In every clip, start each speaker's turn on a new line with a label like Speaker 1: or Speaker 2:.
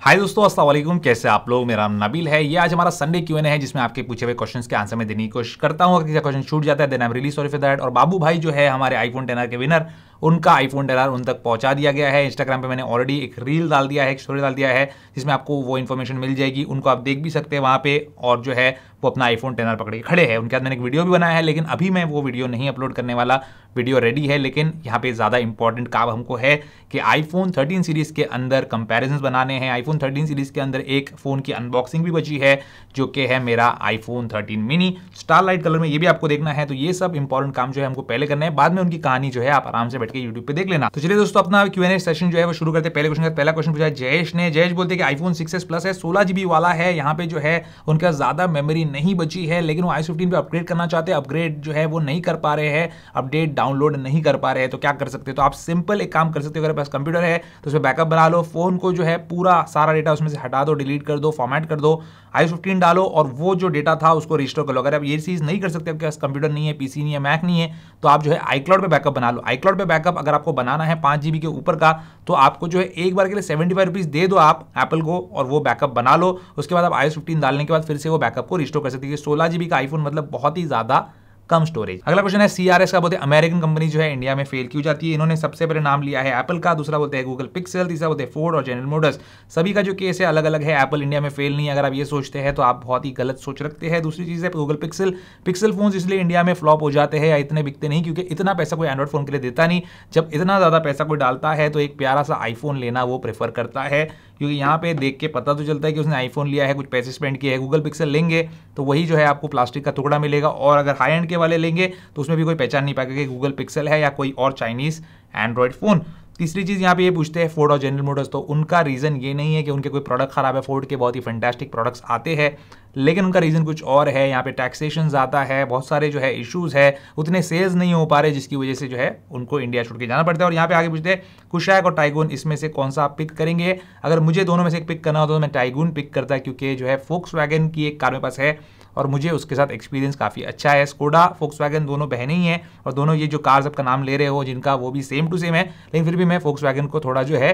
Speaker 1: हाय दोस्तों अस्सलाम वालेकुम कैसे आप लोग मेरा नाम नबील है ये आज हमारा संडे क्यू एन है जिसमें आपके पूछे हुए क्वेश्चंस के आंसर में देने की कोशिश करता हूँ अगर किसी क्वेश्चन छूट जाता है then I am really sorry for that और बाबू भाई जो है हमारे आईफोन टेनर के विनर उनका आईफोन डलार उन तक पहुंचा दिया गया है इंस्टाग्राम पे मैंने ऑलरेडी एक रील डाल दिया है एक स्टोरी डाल दिया है जिसमें आपको वो इन्फॉर्मेशन मिल जाएगी उनको आप देख भी सकते हैं वहाँ पे और जो है वो अपना आईफोन टेन आर पकड़ के खड़े हैं उनके बाद मैंने एक वीडियो भी बनाया है लेकिन अभी मैं वो वीडियो नहीं अपलोड करने वाला वीडियो रेडी है लेकिन यहाँ पे ज़्यादा इंपॉर्टेंट काम हमको है कि आईफोन थर्टीन सीरीज़ के अंदर कंपेरिजन बनाने हैं आईफोन थर्टीन सीरीज़ के अंदर एक फ़ोन की अनबॉक्सिंग भी बची है जो कि है मेरा iPhone thirteen mini starlight colour में ये भी आपको देखना है तो ये सब इंपॉर्टेंट काम जो है हमको पहले करना है बाद में उनकी कहानी जो है आप आराम से बैठ के यूट्यूब पे देख लेना तो चलिए दोस्तों अपना क्यू एन ए सेशन जो है वो शुरू करते पहले क्वेश्चन पहला क्वेश्चन पूछा जयेश ने जयेश बोलते कि आईफोन सिक्स एस प्लस है सोलह जीबी वाला है यहाँ पे जो है उनका ज्यादा मेमोरी नहीं बची है लेकिन वो आई फिफ्टीन पे अपग्रेड करना चाहते हैं अपग्रेड जो है वो नहीं कर पा रहे हैं अपडेट डाउनलोड नहीं कर पा रहे हैं तो क्या कर सकते हो तो आप सिंपल एक काम कर सकते हो अगर पास कंप्यूटर है तो उसमें बैकअप बना लो फोन को जो है पूरा सारा डेटा उसमें से हटा दो डिलीट कर दो फॉर्मेट कर दो आई फिफ्टीन डालो और वो जो डेटा था उसको रजिस्टर कर लो अगर आप ये चीज नहीं कर सकते आपके पास कंप्यूटर नहीं है पीसी नहीं है मैक नहीं है तो आप जो है आई क्लाउड पर बैकअप बना लो आई क्लाउड पर बैकअप अगर आपको बनाना है पाँच जी के ऊपर का तो आपको जो है एक बार के लिए सेवेंटी फाइव रुपीज़ दे दो आप एप्पल को और वो बैकअप बना लो उसके बाद आप आई फिफ्टीन डालने के बाद फिर से वो बैकअप को रिस्टोर कर सकती है सोलह जी का आईफोन मतलब बहुत ही ज़्यादा कम स्टोरेज अगला क्वेश्चन है सीआरएस का बोलते हैं अमेरिकन कंपनी जो है इंडिया में फेल क्यों जाती है इन्होंने सबसे पहले नाम लिया है एप्पल का दूसरा बोलते हैं गूगल पिक्सल तीसरा बोलते हैं फोर्ड और जनरल मोटर्स सभी का जो केस है अलग अलग है एप्पल इंडिया में फेल नहीं अगर आप ये सोचते हैं तो आप बहुत ही गलत सोच रखते हैं दूसरी चीज है गूगल पिक्सल पिक्सल फोन इसलिए इंडिया में फ्लॉप हो जाते हैं या इतने बिकते नहीं क्योंकि इतना पैसा कोई एंड्रॉइड फोन के लिए देता नहीं जब इतना ज्यादा पैसा कोई डालता है तो एक प्यारा सा आईफोन लेना वो प्रेफर करता है क्योंकि यहाँ पे देख के पता तो चलता है कि उसने आईफोन लिया है कुछ पैसे स्पेंड किए हैं गूगल पिक्सल लेंगे तो वही जो है आपको प्लास्टिक का टुकड़ा मिलेगा और अगर हाई एंड के वाले लेंगे तो उसमें भी कोई पहचान नहीं पाएगा कि गूगल पिक्सल है या कोई और चाइनीज़ एंड्रॉयड फ़ोन तीसरी चीज़ यहाँ पे ये पूछते हैं फोर्ड और जनरल मोटर्स तो उनका रीज़न ये नहीं है कि उनके कोई प्रोडक्ट ख़राब है फोर्ड के बहुत ही फैंटेस्टिक प्रोडक्ट्स आते हैं लेकिन उनका रीज़न कुछ और है यहाँ पे टैक्सेशन आता है बहुत सारे जो है इश्यूज़ है उतने सेल्स नहीं हो पा रहे जिसकी वजह से जो है उनको इंडिया छोड़ के जाना पड़ता है और यहाँ पे आगे पूछते हैं कुशैक और टाइगून इसमें से कौन सा आप पिक करेंगे अगर मुझे दोनों में से एक पिक करना होता तो मैं टाइगून पिक करता क्योंकि जो है फोक्स की एक कार मेरे पास है और मुझे उसके साथ एक्सपीरियंस काफ़ी अच्छा है स्कोडा फोक्स दोनों बहने ही हैं और दोनों ये जो कार्स आपका नाम ले रहे हो जिनका वो भी सेम टू सेम है लेकिन फिर भी मैं फोक्स को थोड़ा जो है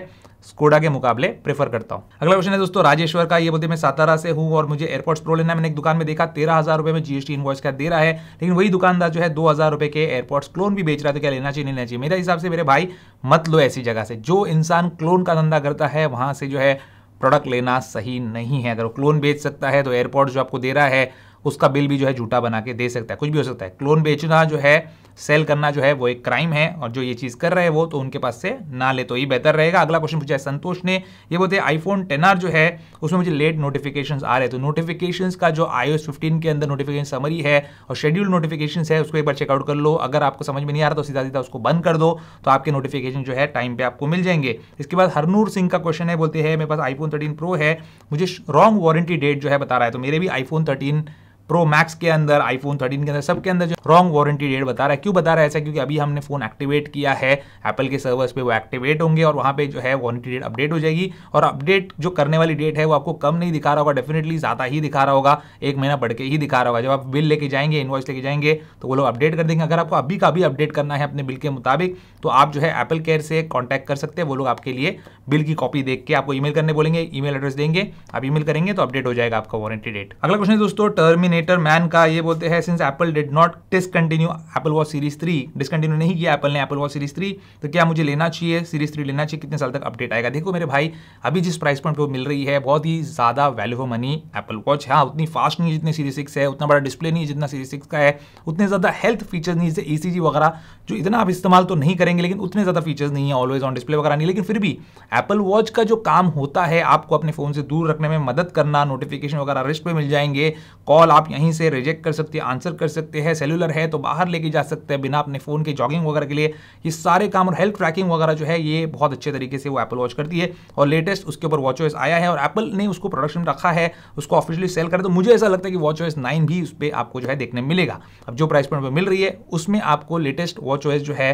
Speaker 1: स्कोडा के मुकाबले प्रेफर करता हूँ अगला क्वेश्चन है दोस्तों राजेश्वर का ये बोलते मैं सातारा से हूँ और मुझे एयरपोर्ट्स प्रो लेना है मैंने एक दुकान में देखा तेरह हज़ार रुपये में जीएसटी इनवॉइस का दे रहा है लेकिन वही दुकानदार जो है दो हज़ार रुपये के एयरपोर्ट्स क्लोन भी बेच रहा था तो क्या लेना चाहिए नहीं लेना चाहिए मेरे हिसाब से मेरे भाई मत लो ऐसी जगह से जो इंसान क्लोन का धंधा करता है वहाँ से जो है प्रोडक्ट लेना सही नहीं है अगर वो क्लोन बेच सकता है तो एयरपोर्ट जो आपको दे रहा है उसका बिल भी जो है झूठा बना के दे सकता है कुछ भी हो सकता है क्लोन बेचना जो है सेल करना जो है वो एक क्राइम है और जो ये चीज़ कर रहे हैं वो तो उनके पास से ना ले तो ये बेहतर रहेगा अगला क्वेश्चन पूछा है संतोष ने ये बोलते हैं आईफोन टेन जो है उसमें मुझे लेट नोटिफिकेशन आ रहे हैं तो नोटिफिकेशन का जो आई फिफ्टीन के अंदर नोटिफिकेशन समरी है और शेड्यूल नोटिफिकेशन है उसको एक बार चेकआउट कर लो अगर आपको समझ में नहीं आ रहा तो सीधा सीधा उसको बंद कर दो तो आपके नोटिफिकेशन जो है टाइम पे आपको मिल जाएंगे इसके बाद हरनूर सिंह का क्वेश्चन है बोलते हैं मेरे पास आईफोन थर्टीन प्रो है मुझे रॉन्ग वारंटी डेट जो है बता रहा है तो मेरे भी आईफोन थर्टीन प्रो मैक्स के अंदर आईफोन 13 के अंदर सबके अंदर जो रॉन्ग वारंटी डेट बता रहा है क्यों बता रहा है ऐसा क्योंकि अभी हमने फोन एक्टिवेट किया है एप्पल के सर्वर्स पे वो एक्टिवेट होंगे और वहाँ पे जो है वारंटी डेट अपडेट हो जाएगी और अपडेट जो करने वाली डेट है वो आपको कम नहीं दिखा रहा होगा डेफिनेटली ज़्यादा ही दिखा रहा होगा एक महीना बढ़ के ही दिखा रहा होगा जब आप बिल लेके जाएंगे इन्वॉइस लेके जाएंगे तो वो लोग अपडेट कर देंगे अगर आपको अभी का भी अपडेट करना है अपने बिल के मुताबिक तो आप जो है एप्पल केयर से कॉन्टैक्ट कर सकते हैं वो लोग आपके लिए बिल की कॉपी देख के आपको ईमेल करने बोलेंगे ईमेल एड्रेस देंगे आप ई करेंगे तो अपडेट हो जाएगा आपका वारंटी डेट अगला क्वेश्चन दोस्तों टर्मिनेट प्रोक्रेस्टिनेटर मैन का ये बोलते हैं since Apple did not discontinue Apple Watch series three discontinue नहीं किया एप्पल ने एप्पल वॉच सीरीज थ्री तो क्या मुझे लेना चाहिए सीरीज थ्री लेना चाहिए कितने साल तक अपडेट आएगा देखो मेरे भाई अभी जिस प्राइस पॉइंट पर मिल रही है बहुत ही ज़्यादा value for money Apple Watch हाँ उतनी फास्ट नहीं जितनी सीरीज सिक्स है उतना बड़ा डिस्प्ले नहीं जितना सीरीज सिक्स का है उतने ज़्यादा हेल्थ फीचर्स नहीं जैसे ई e वगैरह जो इतना आप इस्तेमाल तो नहीं करेंगे लेकिन उतने ज़्यादा फीचर्स नहीं है ऑलवेज ऑन डिस्प्ले वगैरह नहीं लेकिन फिर भी एप्पल वॉच का जो काम होता है आपको अपने फ़ोन से दूर रखने में मदद करना नोटिफिकेशन वगैरह रिस्ट पर मिल जाएंगे कॉल आप आप यहीं से रिजेक्ट कर सकते हैं आंसर कर सकते हैं सेलुलर है तो बाहर लेके जा सकते हैं बिना अपने फ़ोन के जॉगिंग वगैरह के लिए ये सारे काम और हेल्थ ट्रैकिंग वगैरह जो है ये बहुत अच्छे तरीके से वो एप्पल वॉच करती है और लेटेस्ट उसके ऊपर वॉच ओएस आया है और एप्पल ने उसको प्रोडक्शन रखा है उसको ऑफिशियली सेल करें तो मुझे ऐसा लगता है कि वॉच ओएस नाइन भी उस पर आपको जो है देखने मिलेगा अब जो प्राइस पॉइंट पर मिल रही है उसमें आपको लेटेस्ट वॉच ओएस जो है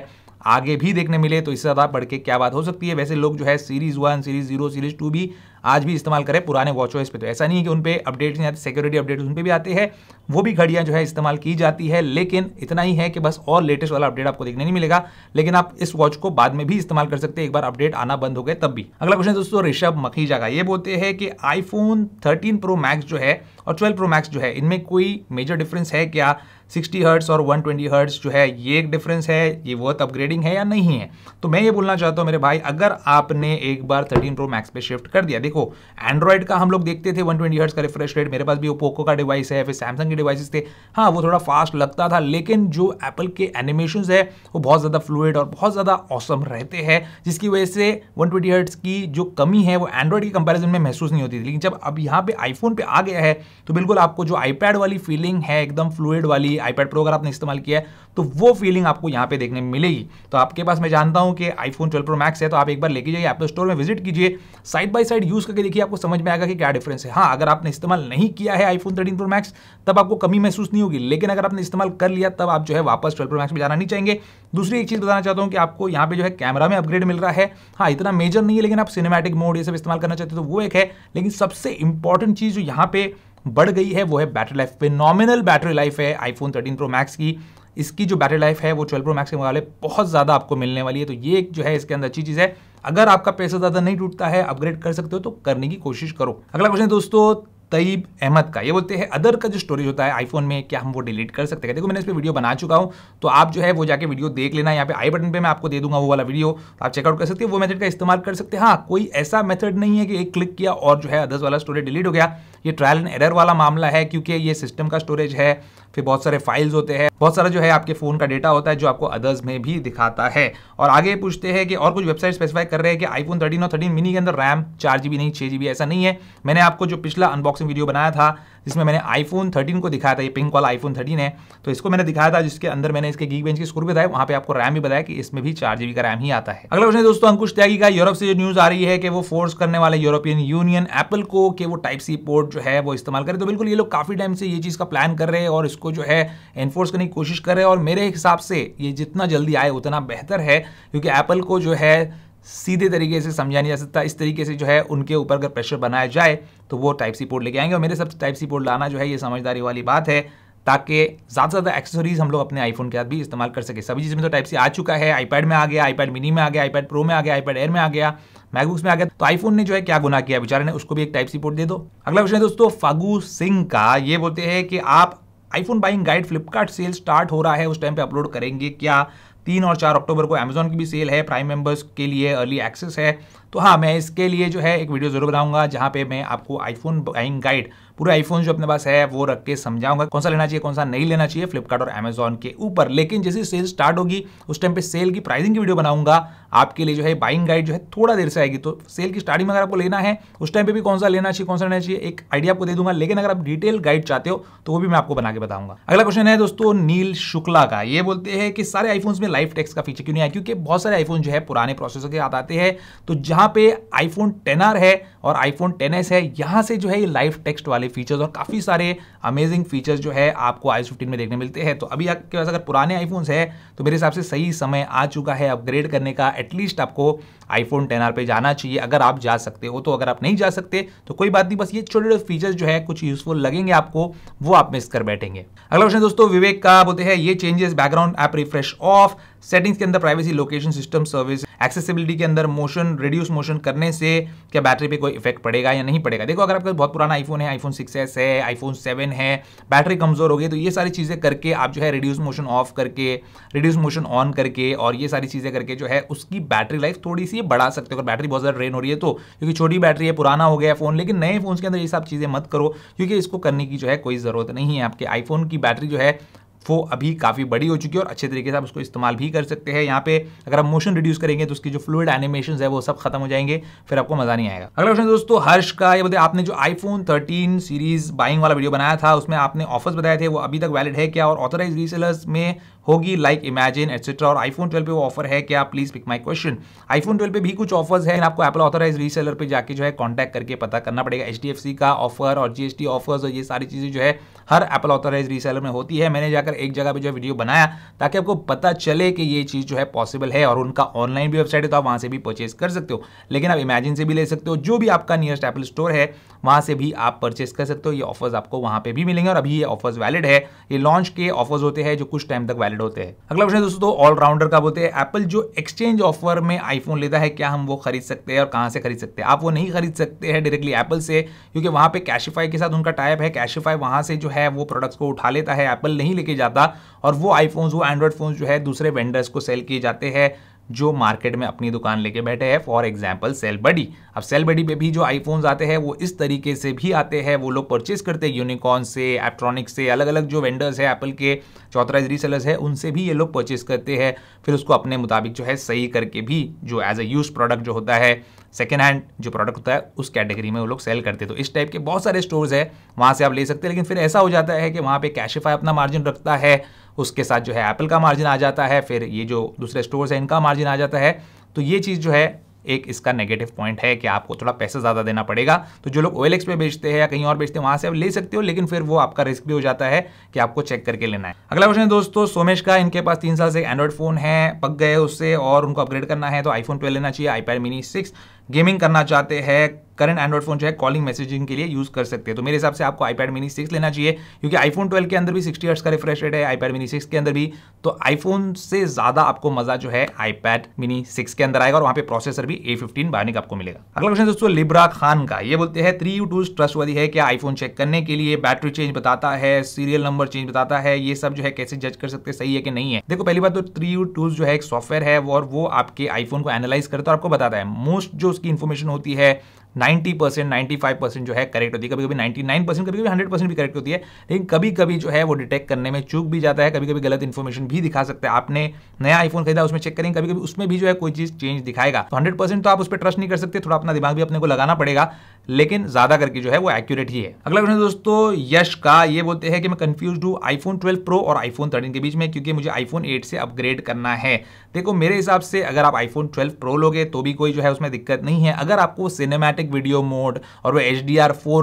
Speaker 1: आगे भी देखने मिले तो इससे ज़्यादा बढ़ के क्या बात हो सकती है वैसे लोग जो है series one series zero series two भी आज भी इस्तेमाल करें पुराने वॉच ओएस पे तो ऐसा नहीं है कि उन पर अपडेट्स नहीं आते सिक्योरिटी अपडेट्स उन पर भी आते हैं वो भी घड़ियाँ जो है इस्तेमाल की जाती है लेकिन इतना ही है कि बस और लेटेस्ट वाला अपडेट आपको देखने नहीं मिलेगा लेकिन आप इस वॉच को बाद में भी इस्तेमाल कर सकते हैं एक बार अपडेट आना बंद हो गए तब भी अगला क्वेश्चन दोस्तों ऋषभ मखीजा का ये बोलते हैं कि आईफोन थर्टीन प्रो मैक्स जो है और ट्वेल्व प्रो मैक्स जो है इनमें कोई मेजर डिफरेंस है क्या 60 हर्ट्स और 120 ट्वेंटी हर्ट्स जो है ये एक डिफरेंस है ये वर्थ अपग्रेडिंग है या नहीं है तो मैं ये बोलना चाहता हूँ मेरे भाई अगर आपने एक बार 13 प्रो मैक्स पे शिफ्ट कर दिया देखो एंड्रॉइड का हम लोग देखते थे वन ट्वेंटी का रिफ्रेश रेट मेरे पास भी वो पोको का डिवाइस है फिर सैमसंग के डिवाइसेस थे हाँ वो थोड़ा फास्ट लगता था लेकिन जो एप्पल के एनिमेशन है वो बहुत ज़्यादा फ्लूड और बहुत ज़्यादा औसम रहते हैं जिसकी वजह से वन ट्वेंटी की जो कमी है वो एंड्रॉइड के कंपेरिजन में महसूस नहीं होती थी लेकिन जब अब यहाँ पे आईफोन पे आ गया है तो बिल्कुल आपको जो आईपैड वाली फीलिंग है एकदम फ्लूड वाली आईपैड प्रो अगर आपने इस्तेमाल किया है तो वो फीलिंग आपको यहाँ पे देखने में मिलेगी तो आपके पास मैं जानता हूँ कि आईफोन ट्वेल्व प्रो मैक्स है तो आप एक बार लेके जाइए एप्पल स्टोर में विजिट कीजिए side by side use use करके देखिए आपको समझ में आएगा कि क्या डिफरेंस है हाँ अगर आपने इस्तेमाल नहीं किया है आईफोन थर्टीन प्रो मैक्स तब आपको कमी महसूस नहीं होगी लेकिन अगर आपने इस्तेमाल कर लिया तब आप जो है वापस ट्वेल्व प्रो मैक्स में जाना नहीं चाहेंगे दूसरी एक चीज़ बताना चाहता हूँ कि आपको यहाँ पे जो है कैमरा में अपग्रेड मिल रहा है हाँ इतना मेजर नहीं है लेकिन आप सिनेमेटिक मोड ये सब इस्तेमाल करना चाहते हो तो वो एक है लेकिन सबसे इंपॉर्टेंट चीज़ जो यहाँ पे बढ़ गई है वो है battery life nominal battery life है आईफोन थर्टीन प्रो मैक्स की इसकी जो बैटरी लाइफ है वो 12 प्रो मैक्स के मुकाबले बहुत ज़्यादा आपको मिलने वाली है तो ये एक जो है इसके अंदर अच्छी चीज़ है अगर आपका पैसा ज़्यादा नहीं टूटता है अपग्रेड कर सकते हो तो करने की कोशिश करो अगला क्वेश्चन दोस्तों तईब अहमद का ये बोलते हैं अदर का जो स्टोरेज होता है आईफोन में क्या हम वो डिलीट कर सकते हैं देखो मैंने इस पर वीडियो बना चुका हूं तो आप जो है वो जाके वीडियो देख लेना यहाँ पे आई बटन पे मैं आपको दे दूंगा वो वाला वीडियो तो आप चेकआउट कर सकते हैं वो मेथड का इस्तेमाल कर सकते हैं हाँ कोई ऐसा मेथड नहीं है कि एक क्लिक किया और जो है अदर्स वाला स्टोरेज डिलीट हो गया ये ट्रायल एंड एरर वाला मामला है क्योंकि ये सिस्टम का स्टोरेज है फिर बहुत सारे फाइल्स होते हैं बहुत सारा जो है आपके फ़ोन का डेटा होता है जो आपको अदर्स में भी दिखाता है और आगे पूछते हैं कि और कुछ वेबसाइट स्पेसिफाई कर रहे हैं कि आईफोन थर्टीन और थर्टीन मिनी के अंदर रैम चार जी नहीं छह जी ऐसा नहीं है मैंने आपको जो पिछला अनबॉक्सिंग वीडियो बनाया था जिसमें मैंने आईफोन 13 को दिखाया था ये पिंक वाला आईफोन 13 है तो इसको मैंने दिखाया था जिसके अंदर मैंने इसके गीक बेंच की स्कूल बताया वहाँ पे आपको रैम भी बताया कि इसमें भी चार जीबी का रैम ही आता है अगला क्वेश्चन दोस्तों अंकुश त्यागी का यूरोप से जो न्यूज आ रही है कि वो फोर्स करने वाले यूरोपियन यूनियन एप्पल को कि वो टाइप सी पोर्ट जो है वो इस्तेमाल करे तो बिल्कुल ये लोग काफी टाइम से ये चीज का प्लान कर रहे हैं और इसको जो है एनफोर्स करने की कोशिश कर रहे हैं और मेरे हिसाब से ये जितना जल्दी आए उतना बेहतर है क्योंकि एप्पल को जो है सीधे तरीके से समझा नहीं जा सकता इस तरीके से जो है उनके ऊपर अगर प्रेशर बनाया जाए तो वो टाइप सी पोर्ट लेके आएंगे और मेरे सब टाइप सी पोर्ट लाना जो है ये समझदारी वाली बात है ताकि ज़्यादा से ज़्यादा एक्सेसरीज हम लोग अपने आईफोन के साथ भी इस्तेमाल कर सके सभी चीज़ में तो टाइप सी आ चुका है आईपैड में आ गया आईपैड मिनी में आ गया आईपैड प्रो में आ गया आईपैड एयर में आ गया मैकबुक्स में आ गया तो आईफोन ने जो है क्या गुना किया बेचारे ने उसको भी एक टाइप सी पोर्ट दे दो अगला क्वेश्चन है दोस्तों फागू सिंह का ये बोलते हैं कि आप iPhone buying guide Flipkart sale start हो रहा है उस टाइम पे अपलोड करेंगे क्या तीन और चार अक्टूबर को अमेजोन की भी सेल है प्राइम मेंबर्स के लिए अर्ली एक्सेस है तो हाँ मैं इसके लिए जो है एक वीडियो जरूर बनाऊंगा जहाँ पे मैं आपको आईफोन बाइंग गाइड पूरे आईफोन जो अपने पास है वो रख के समझाऊंगा कौन सा लेना चाहिए कौन सा नहीं लेना चाहिए फ्लिपकार्ट और अमेजोन के ऊपर लेकिन जैसे सेल स्टार्ट होगी उस टाइम पे सेल की प्राइसिंग की वीडियो बनाऊंगा आपके लिए जो है बाइंग गाइड जो है थोड़ा देर से आएगी तो सेल की स्टार्टिंग में अगर आपको लेना है उस टाइम पर भी कौन सा लेना चाहिए कौन सा लेना चाहिए एक आइडिया आपको दे दूंगा लेकिन अगर आप डिटेल गाइड चाहते हो तो वो भी मैं आपको बना के बताऊंगा अगला क्वेश्चन है दोस्तों नील शुक्ला का ये बोलते हैं कि सारे आईफोन्स में लाइफ टेक्स का फीचर क्यों नहीं आया क्योंकि बहुत सारे आईफोन जो है पुराने प्रोसेसर के साथ आते हैं तो जहां पे आईफोन टेन है और आईफोन टेन है यहां से जो है ये लाइव टेक्स्ट वाले फीचर्स और काफी सारे अमेजिंग फीचर्स जो है आपको आई फिफ्टीन में देखने मिलते हैं तो अभी आपके पास अगर पुराने आईफोन्स है तो मेरे हिसाब से सही समय आ चुका है अपग्रेड करने का एटलीस्ट आपको आईफोन टेन आर पे जाना चाहिए अगर आप जा सकते हो तो अगर आप नहीं जा सकते तो कोई बात नहीं बस ये छोटे छोटे फीचर्स जो है कुछ यूजफुल लगेंगे आपको वो आप मिस कर बैठेंगे अगला क्वेश्चन दोस्तों विवेक का बोलते हैं ये changes background app refresh off settings के अंदर privacy location system service accessibility के अंदर मोशन रिड्यूस मोशन करने से क्या बैटरी पे कोई इफेक्ट पड़ेगा या नहीं पड़ेगा देखो अगर आपका बहुत पुराना आईफोन है आईफोन सिक्स एस है आईफोन सेवन है बैटरी कमजोर हो गई तो ये सारी चीज़ें करके आप जो है रिड्यूस मोशन ऑफ करके रिड्यूस मोशन ऑन करके और ये सारी चीज़ें करके जो है उसकी बैटरी लाइफ थोड़ी सी बढ़ा सकते हो अगर बैटरी बहुत ज़्यादा ड्रेन हो रही है तो क्योंकि छोटी बैटरी है पुराना हो गया फ़ोन लेकिन नए फोन के अंदर ये सब चीज़ें मत करो क्योंकि इसको करने की जो है कोई ज़रूरत नहीं है आपके आईफोन की बैटरी जो है वो अभी काफ़ी बड़ी हो चुकी है और अच्छे तरीके से आप उसको इस्तेमाल भी कर सकते हैं यहाँ पे अगर आप मोशन रिड्यूस करेंगे तो उसकी जो फ्लूड एनिमेशन है वो सब खत्म हो जाएंगे फिर आपको मजा नहीं आएगा अगला क्वेश्चन दोस्तों हर्ष का ये बताया आपने जो आईफोन थर्टीन सीरीज बाइंग वाला वीडियो बनाया था उसमें आपने ऑफर्स बताए थे वो अभी तक वैलिड है क्या और ऑथराइज रीसेलर्स में होगी लाइक इमेजिन एक्सेट्रा और आईफोन ट्वेल्व पे वो ऑफर है क्या please pick my question iPhone twelve पे भी कुछ ऑफर्स है आपको एप्पल ऑथराइज रीसेलर पे जाके जो है कॉन्टैक्ट करके पता करना पड़ेगा एच का ऑफर और टी ऑफर्स और ये सारी चीजें जो है हर एप्पल ऑथराइज रीसेलर में होती है मैंने जाकर एक जगह पर जो वीडियो बनाया ताकि आपको पता चले कि ये चीज़ जो है पॉसिबल है और उनका ऑनलाइन भी वेबसाइट है तो आप वहाँ से भी परचेज कर सकते हो लेकिन आप इमेजिन से भी ले सकते हो जो भी आपका नियरेस्ट एप्पल स्टोर है वहाँ से भी आप परचेज कर सकते हो ये ऑफर्स आपको वहाँ पर भी मिलेंगे और अभी ये ऑफर्स वैलिड है ये लॉन्च के ऑफर्स होते हैं जो कुछ टाइम तक वैलिड होते हैं अगला प्रश्न दोस्तों ऑलराउंडर तो का बोलते हैं एप्पल जो एक्सचेंज ऑफर में आईफोन लेता है क्या हम वो खरीद सकते हैं और कहाँ से खरीद सकते हैं आप वो नहीं खरीद सकते हैं डायरेक्टली एप्पल से क्योंकि वहाँ पे कैशिफाई के साथ उनका टाइप है कैशिफाई वहाँ से जो है है वो प्रोडक्ट्स को उठा लेता है एप्पल नहीं लेके जाता और वो आईफोन्स वो एंड्रॉयड फ़ोन जो है दूसरे वेंडर्स को सेल किए जाते हैं जो मार्केट में अपनी दुकान लेके बैठे हैं फॉर एग्जाम्पल सेल बडी अब सेल बडी पे भी जो आईफोन्स आते हैं वो इस तरीके से भी आते हैं वो लोग परचेज करते हैं यूनिकॉर्न से एप्ट्रॉनिक से अलग अलग जो वेंडर्स हैं एप्पल के चौथराइज रीसेलर्स हैं उनसे भी ये लोग परचेज करते हैं फिर उसको अपने मुताबिक जो है सही करके भी जो एज अ यूज प्रोडक्ट जो होता है सेकेंड हैंड जो प्रोडक्ट होता है उस कैटेगरी में वो लोग सेल करते हैं तो इस टाइप के बहुत सारे स्टोर्स है वहाँ से आप ले सकते हैं लेकिन फिर ऐसा हो जाता है कि वहाँ पे कैशिफाई अपना मार्जिन रखता है उसके साथ जो है एप्पल का मार्जिन आ जाता है फिर ये जो दूसरे स्टोर्स हैं इनका मार्जिन आ जाता है तो ये चीज़ जो है एक इसका नेगेटिव पॉइंट है कि आपको थोड़ा पैसा ज़्यादा देना पड़ेगा तो जो लोग ओएलएक्स पे बेचते हैं या कहीं और बेचते हैं वहाँ से आप ले सकते हो लेकिन फिर वो आपका रिस्क भी हो जाता है कि आपको चेक करके लेना है अगला क्वेश्चन है दोस्तों सोमेश का इनके पास तीन साल से एंड्रॉइड फोन है पक गए उससे और उनको अपग्रेड करना है तो आईफोन ट्वेल्व लेना चाहिए आईपैड मिनी सिक्स गेमिंग करना चाहते हैं करंट एंड्रॉइड फोन जो है कॉलिंग मैसेजिंग के लिए यूज कर सकते हैं तो मेरे हिसाब से आपको आईपैड मिनी सिक्स लेना चाहिए क्योंकि आईफोन ट्वेल्व के अंदर भी सिक्सटी हर्ट्स का रिफ्रेश रेट है आईपैड मिनी सिक्स के अंदर भी तो आईफोन से ज्यादा आपको मजा जो है आईपैड मिनी सिक्स के अंदर आएगा और वहां पे प्रोसेसर भी ए फिफ्टीन का आपको मिलेगा अगला क्वेश्चन दोस्तों लिब्रा खान का ये बोलते हैं थ्री यू ट्रस्ट ट्रस्टवर्दी है क्या आईफोन चेक करने के लिए बैटरी चेंज बताता है सीरियल नंबर चेंज बताता है ये सब जो है कैसे जज कर सकते सही है कि नहीं है देखो पहली बात तो थ्री यू जो है एक सॉफ्टवेयर है और वो आपके आईफोन को एनालाइज करता है आपको बताता है मोस्ट जो उसकी इन्फॉर्मेशन होती है 90 परसेंट नाइन्टी परसेंट जो है करेक्ट होती है कभी कभी 99 परसेंट कभी कभी 100 परसेंट भी करेक्ट होती है लेकिन कभी कभी जो है वो डिटेक्ट करने में चूक भी जाता है कभी कभी गलत इन्फॉर्मेशन भी दिखा सकते हैं आपने नया आईफोन खरीदा उसमें चेक करेंगे कभी कभी उसमें भी जो है कोई चीज चेंज दिखाएगा तो हंड्रेड तो आप उस पर ट्रस्ट नहीं कर सकते थोड़ा अपना दिमाग भी अपने को लगाना पड़ेगा लेकिन ज्यादा करके जो है वो एक्यूरेट ही है अगला क्वेश्चन दोस्तों यश का ये बोलते हैं कि मैं कंफ्यूज हूँ आईफोन 12 प्रो और आईफोन 13 के बीच में क्योंकि मुझे आईफोन 8 से अपग्रेड करना है देखो मेरे हिसाब से अगर आप आईफोन 12 प्रो लोगे तो भी कोई जो है उसमें दिक्कत नहीं है अगर आपको सिनेमैटिक वीडियो मोड और वो एच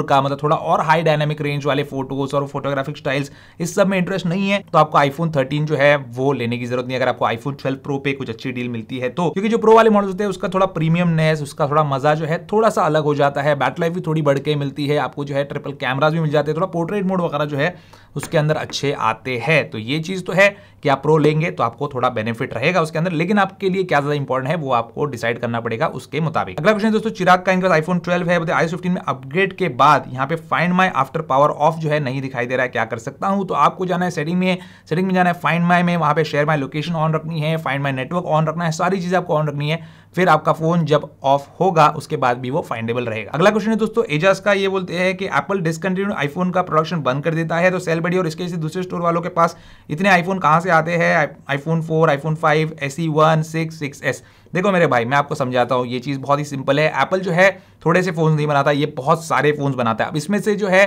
Speaker 1: का मतलब थोड़ा और हाई डायनेमिक रेंज वाले फोटोज और फोटोग्राफिक स्टाइल्स इस सब में इंटरेस्ट नहीं है तो आपको आईफोन थर्टीन जो है वो लेने की जरूरत नहीं अगर आपको आईफोन ट्वेल्व प्रो पे कुछ अच्छी डील मिलती है तो क्योंकि जो प्रो वाले मॉडल होते हैं उसका थोड़ा प्रीमियम उसका थोड़ा मजा जो है थोड़ा सा अलग हो जाता है बैटरी लाइफ भी थोड़ी बढ़ के मिलती है आपको जो है ट्रिपल कैमराज भी मिल जाते हैं थोड़ा पोर्ट्रेट मोड वगैरह जो है उसके अंदर अच्छे आते हैं तो ये चीज़ तो है कि आप प्रो लेंगे तो आपको थोड़ा बेनिफिट रहेगा उसके अंदर लेकिन आपके लिए क्या ज़्यादा इंपॉर्टेंट है वो आपको डिसाइड करना पड़ेगा उसके मुताबिक अगला क्वेश्चन दोस्तों चिराग का इनका आईफोन ट्वेल्व है आई फिफ्टीन में अपग्रेड के बाद यहाँ पे find my after power off जो है नहीं दिखाई दे रहा है क्या कर सकता हूँ तो आपको जाना है सेटिंग में सेटिंग में जाना है फाइंड माई में वहाँ पे शेयर माई लोकेशन ऑन रखनी है फाइंड माई नेटवर्क ऑन रखना है सारी चीजें आपको ऑन रखनी है फिर आपका फोन जब ऑफ होगा उसके बाद भी वो फाइंडेबल रहेगा अगला क्वेश्चन है दोस्तों एजाज का ये बोलते हैं कि एप्पल डिसकंटिन्यू आईफोन का प्रोडक्शन बंद कर देता है तो सेल बड़ी और इसके दूसरे स्टोर वालों के पास इतने आईफोन कहाँ से आते हैं iPhone four iPhone five S C one six six S देखो मेरे भाई मैं आपको समझाता हूँ ये चीज़ बहुत ही सिंपल है एप्पल जो है थोड़े से फ़ोन नहीं बनाता ये बहुत सारे फोन बनाता है अब इसमें से जो है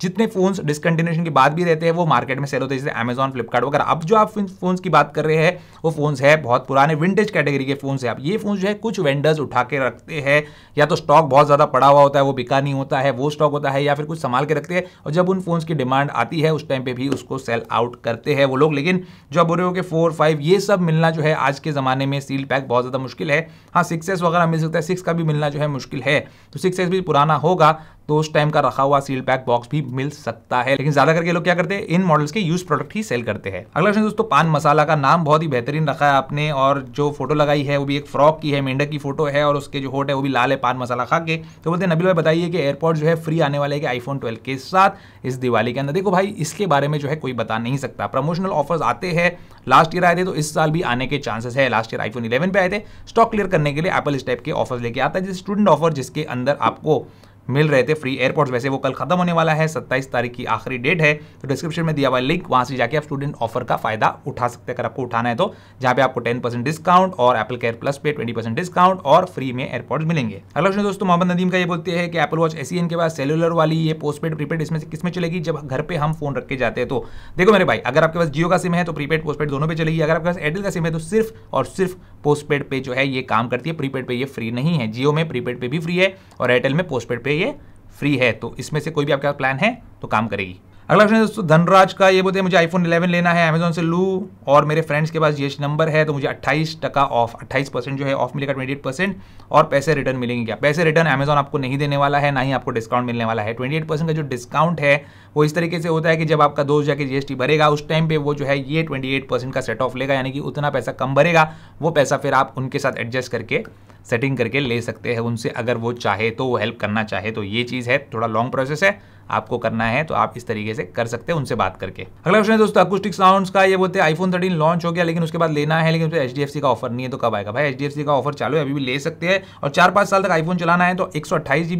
Speaker 1: जितने फोन्स डिसकंटिन्यूशन के बाद भी रहते हैं वो मार्केट में सेल होते हैं जैसे अमेजॉन फ्लिपकार्ट वगैरह अब जो आप फोन्स की बात कर रहे हैं वो फोन्स है बहुत पुराने विंटेज कैटेगरी के फोन्स है आप ये फोन जो है कुछ वेंडर्स उठा के रखते हैं या तो स्टॉक बहुत ज़्यादा पड़ा हुआ होता है वो बिका नहीं होता है वो स्टॉक होता है या फिर कुछ संभाल के रखते हैं और जब उन फोन्स की डिमांड आती है उस टाइम पर भी उसको सेल आउट करते हैं वो लोग लेकिन जो आप बोल रहे हो कि फोर फाइव ये सब मिलना जो है आज के ज़माने में सील पैक बहुत ज़्यादा मुश्किल है हाँ सिक्स वगैरह मिल सकता है सिक्स का भी मिलना जो है मुश्किल है तो सिक्स भी पुराना होगा तो उस टाइम का रखा हुआ सील पैक बॉक्स भी मिल सकता है लेकिन ज्यादा करके लोग क्या करते हैं इन मॉडल्स के यूज प्रोडक्ट ही सेल करते हैं अगला क्वेश्चन दोस्तों पान मसाला का नाम बहुत ही बेहतरीन रखा है आपने और जो फोटो लगाई है वो भी एक फ्रॉक की है मेंढक की फोटो है और उसके जो होट है वो भी लाल है पान मसाला खा के तो बोलते हैं नबील भाई बताइए कि एयरपोर्ट जो है फ्री आने वाले के आईफोन ट्वेल्व के साथ इस दिवाली के अंदर देखो भाई इसके बारे में जो है कोई बता नहीं सकता प्रमोशनल ऑफर्स आते हैं लास्ट ईयर आए थे तो इस साल भी आने के चांसेस है लास्ट ईयर आईफोन इलेवन पे आए थे स्टॉक क्लियर करने के लिए एप्पल इस टाइप के ऑफर्स लेके आता है जैसे स्टूडेंट ऑफर जिसके अंदर आपको मिल रहे थे फ्री एयरपोर्ट्स वैसे वो कल खत्म होने वाला है सत्ताईस तारीख की आखिरी डेट है तो डिस्क्रिप्शन में दिया हुआ लिंक वहाँ से जाके आप स्टूडेंट ऑफर का फायदा उठा सकते हैं अगर आपको उठाना है तो जहाँ पे आपको टेन परसेंट डिस्काउंट और एप्पल केयर प्लस पे ट्वेंटी परसेंट डिस्काउंट और फ्री में एयरपोर्ट्स मिलेंगे अगला क्वेश्चन दोस्तों मोहम्मद नदीम का ये बोलते हैं कि एप्पल वॉच ऐसी के पास सेलुलर वाली ये पोस्टपेड प्रीपेड इसमें से किसमें चलेगी जब घर पर हम फोन रख के जाते हैं तो देखो मेरे भाई अगर आपके पास जियो का सिम है तो प्रीपेड पोस्टपेड दोनों पे चलेगी अगर आपके पास एयरटेल का सिम है तो सिर्फ और सिर्फ पोस्टपेड पे जो है ये काम करती है प्रीपेड पे ये फ्री नहीं है जियो में प्रीपेड पे भी फ्री है और एयरटेल में पोस्टपेड पे लिए ये फ्री है तो इसमें से कोई भी आपका प्लान है तो काम करेगी अगला क्वेश्चन दोस्तों धनराज का ये बोलते हैं मुझे आईफोन 11 लेना है अमेजोन से लू और मेरे फ्रेंड्स के पास जीएसटी नंबर है तो मुझे 28 टका ऑफ 28 परसेंट जो है ऑफ मिलेगा 28 परसेंट और पैसे रिटर्न मिलेंगे क्या पैसे रिटर्न अमेजोन आपको नहीं देने वाला है ना ही आपको डिस्काउंट मिलने वाला है 28 परसेंट का जो डिस्काउंट है वो इस तरीके से होता है कि जब आपका दोस्त जाके जीएसटी भरेगा उस टाइम पर वो जो है ये ट्वेंटी का सेट ऑफ लेगा यानी कि उतना पैसा कम भरेगा वो पैसा फिर आप उनके साथ एडजस्ट करके सेटिंग करके ले सकते हैं उनसे अगर वो चाहे तो वो हेल्प करना चाहे तो ये चीज़ है थोड़ा लॉन्ग प्रोसेस है आपको करना है तो आप इस तरीके से कर सकते हैं उनसे बात करके अगला क्वेश्चन है दोस्तों अकुस्टिक साउंड का ये बोलते हैं आईफोन थर्टीन लॉन्च हो गया लेकिन उसके बाद लेना है लेकिन एच डी का ऑफर नहीं है तो कब आएगा भाई एच का ऑफर चालू है अभी भी ले सकते हैं और चार पांच साल तक आईफोन चलाना है तो एक सौ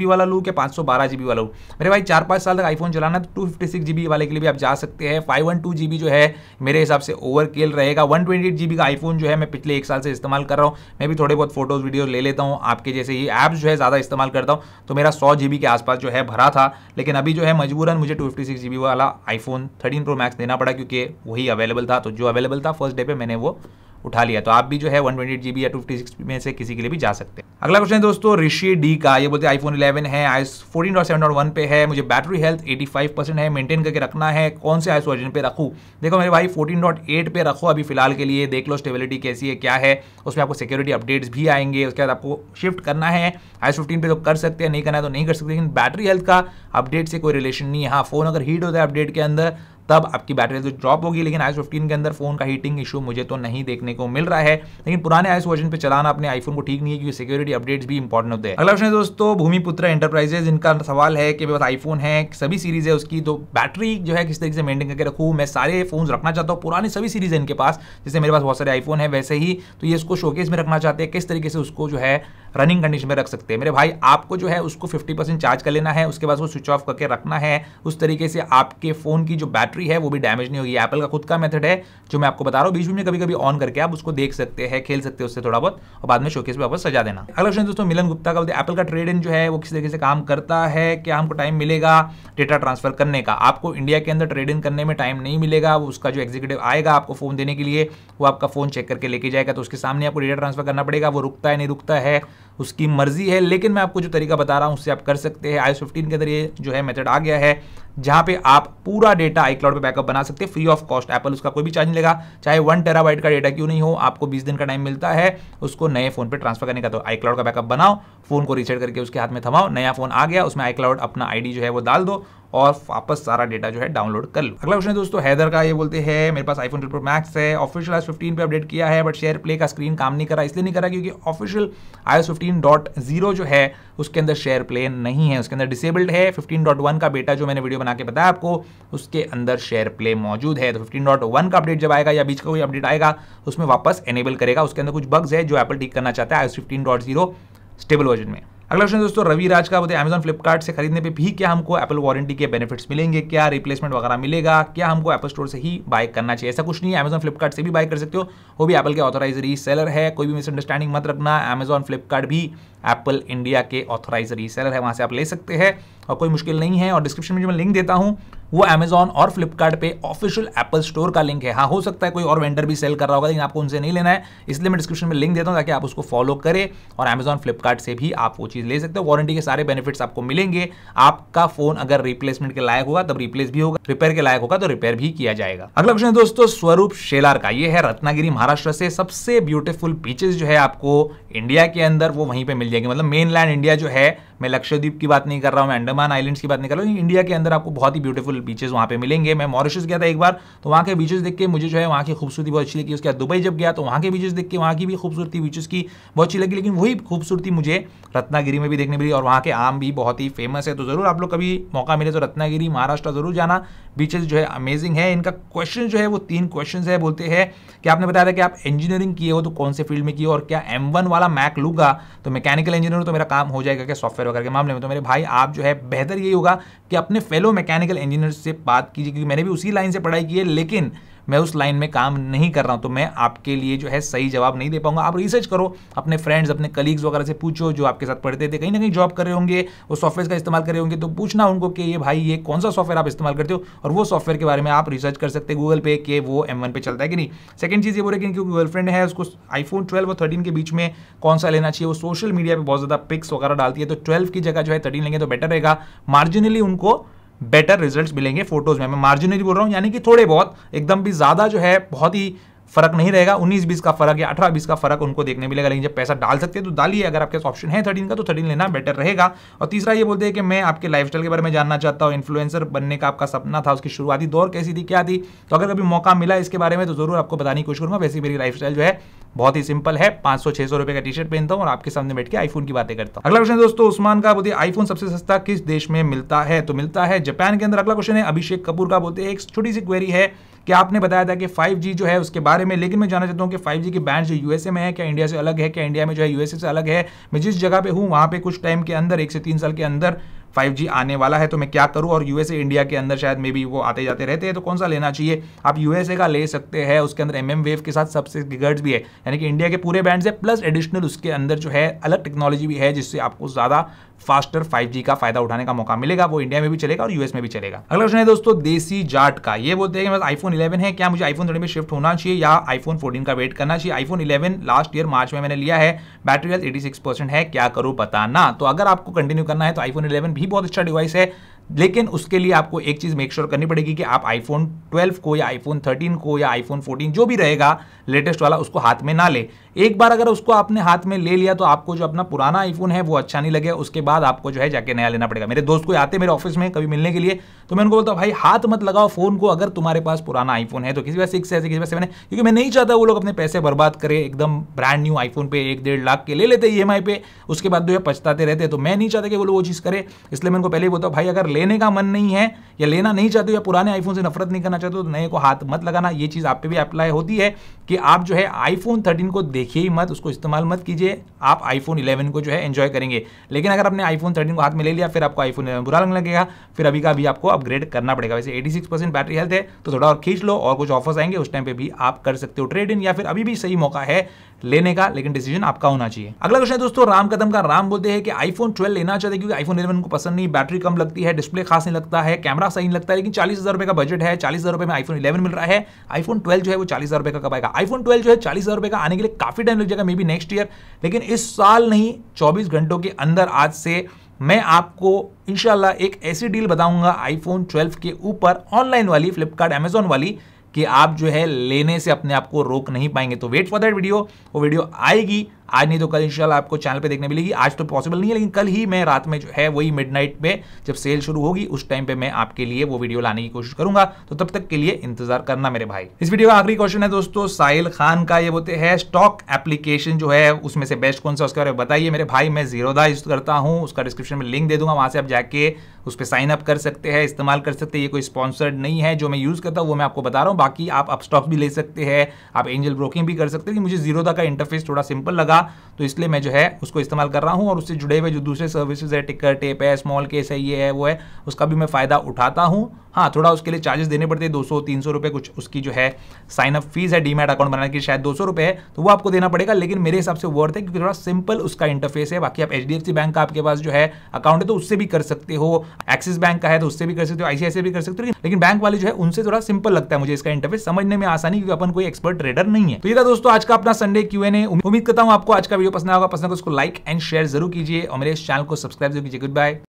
Speaker 1: वाला लू कि पांच सौ वाला लू मेरे भाई चार पांच साल तक आईफोन चलाना है तो टू वाले के लिए भी आप जा सकते हैं फाइव वन टू जो है मेरे हिसाब से ओवर केल रहेगा वन ट्वेंटी का आईफोन जो है मैं पिछले एक साल से इस्तेमाल कर रहा हूँ मैं भी थोड़े बहुत फोटोज वीडियो ले लेता हूँ आपके जैसे ये ऐप जो है ज़्यादा इस्तेमाल करता हूँ तो मेरा सौ के आसपास जो है भरा था लेकिन अभी जो है मजबूरन मुझे टू फिफ्टी वाला आईफोन थर्टीन प्रो मैक्स देना पड़ा क्योंकि वही अवेलेबल था तो जो अवेलेबल था फर्स्ट डे पे मैंने वो उठा लिया तो आप भी जो है वन ट्वेंटी या टू में से किसी के लिए भी जा सकते हैं अगला क्वेश्चन है दोस्तों ऋषि डी का ये बोलते आईफोन इलेवन है I fourteen dot seven dot one पे है मुझे battery health eighty five percent है मेंटेन करके रखना है कौन से आईस वर्जन पे रखू देखो मेरे भाई फोर्टीन डॉट एट पे रखो अभी फिलहाल के लिए देख लो स्टेबिलिटी कैसी है क्या है उसमें आपको सिक्योरिटी अपडेट्स भी आएंगे उसके बाद आपको शिफ्ट करना है आईस फिफ्टीन पे तो कर सकते हैं नहीं करना है तो नहीं कर सकते लेकिन बैटरी हेल्थ का अपडेट से कोई रिलेशन नहीं है हाँ फोन अगर हीट होता है अपडेट के अंदर तब आपकी बैटरी तो ड्रॉप होगी लेकिन आई फिफ्टीन के अंदर फोन का हीटिंग इशू मुझे तो नहीं देखने को मिल रहा है लेकिन पुराने आईस वर्जन पे चलाना अपने आईफोन को ठीक नहीं है क्योंकि सिक्योरिटी अपडेट्स भी इंपॉर्टेंट होते हैं अगला प्रश्न है दोस्तों भूमिपुत्र एंटरप्राइजेज इनका सवाल है कि आईफोन है सभी सीरीज है उसकी तो बैटरी जो है किस तरीके से मेंटेन करके रखूँ मैं सारे फोन रखना चाहता हूँ पुराने सभी सीरीज है इनके पास जैसे मेरे पास बहुत सारे आईफोन है वैसे ही तो ये इसको शोकेस में रखना चाहते हैं किस तरीके से उसको जो है रनिंग कंडीशन में रख सकते हैं मेरे भाई आपको जो है उसको फिफ्टी चार्ज कर लेना है उसके बाद वो स्विच ऑफ करके रखना है उस तरीके से आपके फ़ोन की जो बैटरी है वो भी डैमेज नहीं होगी एप्पल का खुद का मेथड है जो मैं आपको बता रहा हूँ बीच में कभी कभी ऑन करके आप उसको देख सकते हैं खेल सकते हैं उससे थोड़ा बहुत और बाद में शोकेस में वापस सजा देना अगला क्वेश्चन दोस्तों मिलन गुप्ता का एप्पल का ट्रेड इन जो है वो किस तरीके से काम करता है क्या हमको टाइम मिलेगा डेटा ट्रांसफर करने का आपको इंडिया के अंदर ट्रेड इन करने में टाइम नहीं मिलेगा उसका जो एग्जीक्यूटिव आएगा आपको फोन देने के लिए वो आपका फोन चेक करके लेके जाएगा तो उसके सामने आपको डेटा ट्रांसफर करना पड़ेगा वो रुकता है नहीं रुकता है उसकी मर्जी है लेकिन मैं आपको जो तरीका बता रहा हूँ उससे आप कर सकते हैं आई फिफ्टीन के जरिए जो है मेथड आ गया है जहाँ पे आप पूरा डेटा आई क्लाउड पर बैकअप बना सकते हैं फ्री ऑफ कॉस्ट एप्पल उसका कोई भी चार्ज नहीं लगा चाहे वन टेरा का डेटा क्यों नहीं हो आपको बीस दिन का टाइम मिलता है उसको नए फोन पर ट्रांसफर करने का तो आई क्लाउड का बैकअप बनाओ फ़ोन को रिसेट करके उसके हाथ में थमाओ नया फ़ोन आ गया उसमें आई क्लाउड अपना आईडी जो है वो डाल दो और वापस सारा डेटा जो है डाउनलोड कर लो अगला क्वेश्चन है दोस्तों हैदर का ये बोलते हैं मेरे पास आईफोन ट्वेल्व मैक्स है ऑफिशियल आई फिफ्टीन पे अपडेट किया है बट शेयर प्ले का स्क्रीन काम नहीं करा इसलिए नहीं करा क्योंकि official iOS fifteen dot zero जो है उसके अंदर शेयर प्ले नहीं है उसके अंदर डिसेबल्ड है फिफ्टीन डॉट वन का बेटा जो मैंने वीडियो बना के बताया आपको उसके अंदर शेयर प्ले मौजूद है तो फिफ्टीन डॉट वन का अपडेट जब आएगा या बीच का कोई अपडेट आएगा उसमें वापस एनेबल करेगा उसके अंदर कुछ बग्स है जो एप्पल ठीक करना चाहता है iOS fifteen dot zero stable version में अगला क्वेश्चन दोस्तों रवि राज का बताइए अमेजन फ्लिपकार्ट से खरीदने पे भी क्या हमको एप्पल वारंटी के बेनिफिट्स मिलेंगे क्या रिप्लेसमेंट वगैरह मिलेगा क्या हमको एप्पल स्टोर से ही बाय करना चाहिए ऐसा कुछ नहीं है अमेजन फ्लिपकार्ट से भी बाय कर सकते हो वो भी एप्पल के ऑथोराइज रीसेलर है कोई भी मिसअंडरस्टैंडिंग मत रखना अमेजन फ्लिपकार्ट भी एप्पल इंडिया के ऑथोराइज रीसेलर है वहाँ से आप ले सकते हैं और कोई मुश्किल नहीं है और डिस्क्रिप्शन में जो मैं लिंक देता हूँ वो अमेजॉन और फ्लिपकार्ट पे ऑफिशियल एप्पल स्टोर का लिंक है हाँ हो सकता है कोई और वेंडर भी सेल कर रहा होगा लेकिन आपको उनसे नहीं लेना है इसलिए मैं डिस्क्रिप्शन में लिंक देता हूँ ताकि आप उसको फॉलो करें और अमेजॉन फ्लिपकार्ट से भी आप वो चीज़ ले सकते हो वारंटी के सारे बेनिफिट्स आपको मिलेंगे आपका फोन अगर रिप्लेसमेंट के लायक होगा तब रिप्लेस भी होगा रिपेयर के लायक होगा तो रिपेयर भी किया जाएगा अगला क्वेश्चन दोस्तों स्वरूप शेलार का ये है रत्नागिरी महाराष्ट्र से सबसे ब्यूटीफुल बीचेस जो है आपको इंडिया के अंदर वो वहीं पे मिल जाएगी मतलब मेन लैंड इंडिया जो है मैं लक्षद्वीप की बात नहीं कर रहा हूँ मैं अंडमान आइलैंड्स की बात नहीं कर रहा हूँ इंडिया के अंदर आपको बहुत ही ब्यूटीफुल बीचेस वहाँ पे मिलेंगे मैं मॉरिशस गया था एक बार तो वहाँ के बीचेस देख के मुझे जो है वहाँ की खूबसूरती बहुत अच्छी लगी उसके बाद दुबई जब गया तो वहाँ के बीचेस देख के वहाँ की भी खूबसूरती बीचेस की बहुत अच्छी लगी लेकिन वही खूबसूरती मुझे रत्नागिरी में भी देखने मिली और वहाँ के आम भी बहुत ही फेमस है तो ज़रूर आप लोग कभी मौका मिले तो रत्नागिरी महाराष्ट्र ज़रूर जाना बीचेस जो है अमेजिंग है इनका क्वेश्चन जो है वो तीन क्वेश्चन है बोलते हैं कि आपने बताया था कि आप इंजीनियरिंग किए हो तो कौन से फील्ड में किए और क्या एम वाला वाला मैक लूंगा तो मैकेनिकल इंजीनियर तो मेरा काम हो जाएगा क्या सॉफ्टवेयर वगैरह के मामले में तो मेरे भाई आप जो है बेहतर यही होगा कि अपने फेलो मैकेनिकल इंजीनियर से बात कीजिए क्योंकि मैंने भी उसी लाइन से पढ़ाई की है लेकिन मैं उस लाइन में काम नहीं कर रहा हूँ तो मैं आपके लिए जो है सही जवाब नहीं दे पाऊंगा आप रिसर्च करो अपने फ्रेंड्स अपने कलीग्स वगैरह से पूछो जो आपके साथ पढ़ते थे कहीं ना कहीं जॉब कर रहे होंगे वो सॉफ्टवेयर का इस्तेमाल कर रहे होंगे तो पूछना उनको कि ये भाई ये कौन सा सॉफ्टवेयर आप इस्तेमाल करते हो और वो सॉफ्टवेयर के बारे में आप रिसर्च कर सकते गूगल पे कि वो एम पे चलता है कि नहीं सेकंड चीज़ ये बोले कि क्योंकि गर्लफ्रेंड है उसको आईफोन ट्वेल्व और थर्टीन के बीच में कौन सा लेना चाहिए वो सोशल मीडिया पर बहुत ज़्यादा पिक्स वगैरह डालती है तो ट्वेल्व की जगह जो है थर्टीन लेंगे तो बेटर रहेगा मार्जिनली उनको बेटर रिजल्ट्स मिलेंगे फोटोज में मैं मार्जिनरी बोल रहा हूँ यानी कि थोड़े बहुत एकदम भी ज़्यादा जो है बहुत ही फर्क नहीं रहेगा उन्नीस बीस का फर्क या अठारह बीस का फर्क उनको देखने मिलेगा लेकिन जब पैसा डाल सकते हैं तो डालिए अगर आपके पास ऑप्शन है थर्टीन का तो थर्टीन लेना बेटर रहेगा और तीसरा ये बोलते हैं कि मैं आपके लाइफ के बारे में जानना चाहता हूँ इन्फ्लुएंसर बनने का आपका सपना था उसकी शुरुआती दौर कैसी थी क्या थी तो अगर कभी मौका मिला इसके बारे में तो जरूर आपको बताने की कोशिश करूँगा वैसे मेरी लाइफ जो है बहुत ही सिंपल है पांच सौ छह सौ रुपए का टी शर्ट पहनता हूँ और आपके सामने बैठ के आईफोन की बातें करता हूँ अगला क्वेश्चन दोस्तों उस्मान का बोलते आईफोन सबसे सस्ता किस देश में मिलता है तो मिलता है जापान के अंदर अगला क्वेश्चन है अभिषेक कपूर का बोलते एक छोटी सी क्वेरी है कि आपने बताया था कि 5G जो है उसके बारे बारे में लेकिन मैं जानना चाहता हूँ कि फाइव की बैंड जो यूएसए में है क्या इंडिया से अलग है क्या इंडिया में जो है यूएसए से अलग है मैं जिस जगह पे हूँ वहाँ पे कुछ टाइम के अंदर एक से तीन साल के अंदर 5G आने वाला है तो मैं क्या करूँ और यूएसए इंडिया के अंदर शायद मे बी वो आते जाते रहते हैं तो कौन सा लेना चाहिए आप यूएसए का ले सकते हैं उसके अंदर एम वेव के साथ सबसे गिगर्ड भी है यानी कि इंडिया के पूरे बैंड है प्लस एडिशनल उसके अंदर जो है अलग टेक्नोलॉजी भी है जिससे आपको ज़्यादा फास्टर 5G का फायदा उठाने का मौका मिलेगा वो इंडिया में भी चलेगा और यूएस में भी चलेगा अगला क्वेश्चन है दोस्तों देसी जाट का ये बोलते हैं आईफोन 11 है क्या मुझे आईफोन 13 में शिफ्ट होना चाहिए या आईफोन 14 का वेट करना चाहिए आईफोन 11 लास्ट ईयर मार्च में मैंने लिया है बैटरी हेल्थ 86 है क्या करूँ बताना तो अगर आपको कंटिन्यू करना है तो आईफोन इलेवन भी ही बहुत अच्छा डिवाइस है लेकिन उसके लिए आपको एक चीज़ मेक श्योर करनी पड़ेगी कि आप आईफोन 12 को या आईफोन 13 को या आईफोन 14 जो भी रहेगा लेटेस्ट वाला उसको हाथ में ना ले एक बार अगर उसको आपने हाथ में ले लिया तो आपको जो अपना पुराना आईफोन है वो अच्छा नहीं लगे उसके बाद आपको जो है जाके नया लेना पड़ेगा मेरे दोस्त को आते मेरे ऑफिस में कभी मिलने के लिए तो मैं उनको बोलता भाई हाथ मत लगाओ फोन को अगर तुम्हारे पास पुराना आईफोन है तो किसी पास सिक्स है किसी पास सेवन है क्योंकि मैं नहीं चाहता वो लोग अपने पैसे बर्बाद करें एकदम ब्रांड न्यू आईफोन पे एक डेढ़ लाख के ले लेते ई एम e पे उसके बाद जो है पछताते रहते तो मैं नहीं चाहता कि वो लोग वो चीज़ करे इसलिए मैं उनको पहले ही बोलता हूँ भाई अगर लेने का मन नहीं है या लेना नहीं चाहते या पुराने आईफोन से नफरत नहीं करना चाहते तो नए को हाथ मत लगाना ये चीज़ आप पे भी अप्लाई होती है कि आप जो है आईफोन थर्टीन को देख देखिए ही मत उसको इस्तेमाल मत कीजिए आप आईफोन 11 को जो है एंजॉय करेंगे लेकिन अगर आपने आईफोन 13 को हाथ में ले लिया फिर आपको आईफोन 11 बुरा लगने लगेगा फिर अभी का भी आपको अपग्रेड करना पड़ेगा वैसे 86% बैटरी हेल्थ है तो थोड़ा और खींच लो और कुछ ऑफर्स आएंगे उस टाइम पर भी आप कर सकते हो ट्रेड इन या फिर अभी भी सही मौका है लेने का लेकिन डिसीजन आपका होना चाहिए अगला क्वेश्चन दोस्तों राम कदम का राम बोलते हैं कि आईफोन ट्वेल्व लेना चाहते क्योंकि आईफोन इलेवन को पसंद नहीं बैटरी कम लगती है डिस्प्ले खास नहीं लगता है कैमरा सही नहीं लगता है लेकिन चालीस हजार रुपए का बजट है चालीस हजार रुपए में आईफोन इलेवन मिल रहा है आईफोन ट्वेल्व जो है वो चालीस हजार रुपए का कब आएगा आईफोन ट्वेल्व जो है चालीस हजार रुपए का आने के लिए काफी टाइम लग जाएगा मे बी नेक्स्ट ईयर लेकिन इस साल नहीं चौबीस घंटों के अंदर आज से मैं आपको इंशाल्लाह एक ऐसी डील बताऊंगा आईफोन 12 के ऊपर ऑनलाइन वाली फ्लिपकार्ट एमेजॉन वाली कि आप जो है लेने से अपने आप को रोक नहीं पाएंगे तो wait for that video video वीडियो आएगी आज नहीं तो कल इंशाल्लाह आपको चैनल पे देखने मिलेगी आज तो पॉसिबल नहीं है लेकिन कल ही मैं रात में जो है वही मिडनाइट पे जब सेल शुरू होगी उस टाइम पे मैं आपके लिए वो वीडियो लाने की कोशिश करूंगा तो तब तक के लिए इंतजार करना मेरे भाई इस वीडियो का आखिरी क्वेश्चन है दोस्तों साहिल खान का ये बोलते हैं स्टॉक एप्लीकेशन जो है उसमें से बेस्ट कौन सा उसके बारे में बताइए मेरे भाई मैं जीरोदा यूज करता हूँ उसका डिस्क्रिप्शन में लिंक दे दूंगा वहां से आप जाके उस पर साइन अप कर सकते हैं इस्तेमाल कर सकते हैं ये कोई स्पॉन्सर्ड नहीं है जो मैं यूज़ करता हूँ वो मैं आपको बता रहा हूँ बाकी आप अपस्टॉक भी ले सकते हैं आप एंजल ब्रोकिंग भी कर सकते हैं मुझे जीरो का इंटरफेस थोड़ा सिंपल लगा का तो इसलिए मैं जो है उसको इस्तेमाल कर रहा हूँ और उससे जुड़े हुए जो दूसरे सर्विसेज है टिकर टेप है स्मॉल केस है ये है वो है उसका भी मैं फ़ायदा उठाता हूँ हाँ थोड़ा उसके लिए चार्जेस देने पड़ते हैं दो सौ तीन सौ रुपये कुछ उसकी जो है साइन अप फीस है डीमेट अकाउंट बनाने की शायद दो सौ रुपये है तो वो आपको देना पड़ेगा लेकिन मेरे हिसाब से वर्थ है क्योंकि थोड़ा सिंपल उसका इंटरफेस है बाकी आप एच बैंक का आपके पास जो है अकाउंट है तो उससे भी कर सकते हो एक्सिस बैंक का है तो उससे भी कर सकते हो आई भी कर सकते हो लेकिन बैंक वाले जो है उनसे थोड़ा सिंपल लगता है मुझे इसका इंटरफेस समझने में आसानी क्योंकि अपन कोई एक्सपर्ट ट्रेडर नहीं है तो ये था दोस्तों आज का अपना संडे क्यू एन उम्मीद करता हूँ आप आपको आज का वीडियो पसंद आया होगा पसंद है तो उसको लाइक एंड शेयर जरूर कीजिए और मेरे चैनल को सब्सक्राइब जरूर कीजिए गुड बाय